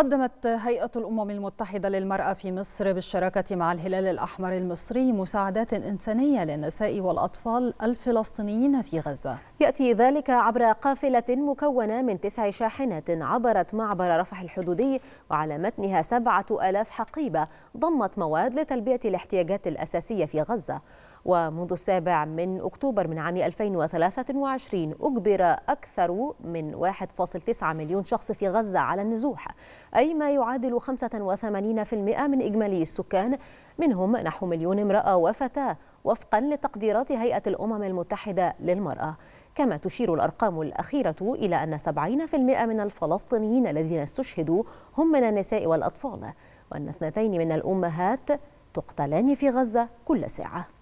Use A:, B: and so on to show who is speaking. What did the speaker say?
A: قدمت هيئة الأمم المتحدة للمرأة في مصر بالشراكة مع الهلال الأحمر المصري مساعدات إنسانية للنساء والأطفال الفلسطينيين في غزة
B: يأتي ذلك عبر قافلة مكونة من تسع شاحنات عبرت معبر رفح الحدودي وعلى متنها سبعة ألاف حقيبة ضمت مواد لتلبية الاحتياجات الأساسية في غزة ومنذ السابع من أكتوبر من عام 2023 أجبر أكثر من 1.9 مليون شخص في غزة على النزوح أي ما يعادل 85% من إجمالي السكان منهم نحو مليون امرأة وفتاة وفقا لتقديرات هيئة الأمم المتحدة للمرأة كما تشير الأرقام الأخيرة إلى أن 70% من الفلسطينيين الذين استشهدوا هم من النساء والأطفال وأن اثنتين من الأمهات تقتلان في غزة كل ساعة